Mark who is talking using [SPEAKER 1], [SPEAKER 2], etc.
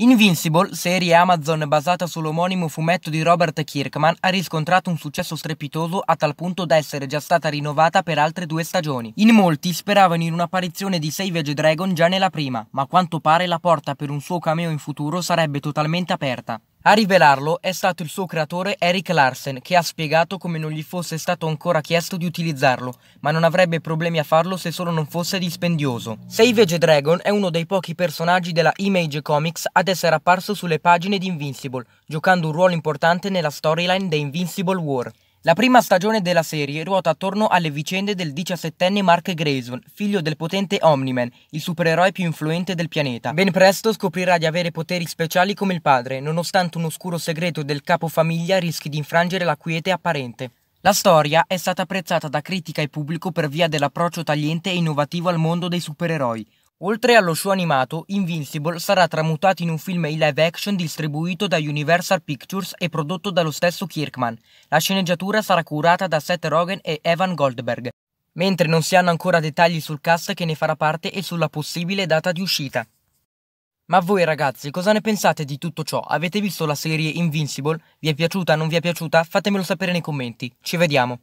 [SPEAKER 1] Invincible, serie Amazon basata sull'omonimo fumetto di Robert Kirkman, ha riscontrato un successo strepitoso a tal punto da essere già stata rinnovata per altre due stagioni. In molti speravano in un'apparizione di Savage Dragon già nella prima, ma a quanto pare la porta per un suo cameo in futuro sarebbe totalmente aperta. A rivelarlo è stato il suo creatore Eric Larsen, che ha spiegato come non gli fosse stato ancora chiesto di utilizzarlo, ma non avrebbe problemi a farlo se solo non fosse dispendioso. Savage Dragon è uno dei pochi personaggi della Image Comics ad essere apparso sulle pagine di Invincible, giocando un ruolo importante nella storyline The Invincible War. La prima stagione della serie ruota attorno alle vicende del diciassettenne Mark Grayson, figlio del potente Omniman, il supereroe più influente del pianeta. Ben presto scoprirà di avere poteri speciali come il padre, nonostante un oscuro segreto del capofamiglia rischi di infrangere la quiete apparente. La storia è stata apprezzata da critica e pubblico per via dell'approccio tagliente e innovativo al mondo dei supereroi, Oltre allo show animato, Invincible sarà tramutato in un film in live action distribuito da Universal Pictures e prodotto dallo stesso Kirkman. La sceneggiatura sarà curata da Seth Rogen e Evan Goldberg, mentre non si hanno ancora dettagli sul cast che ne farà parte e sulla possibile data di uscita. Ma voi ragazzi, cosa ne pensate di tutto ciò? Avete visto la serie Invincible? Vi è piaciuta? o Non vi è piaciuta? Fatemelo sapere nei commenti. Ci vediamo!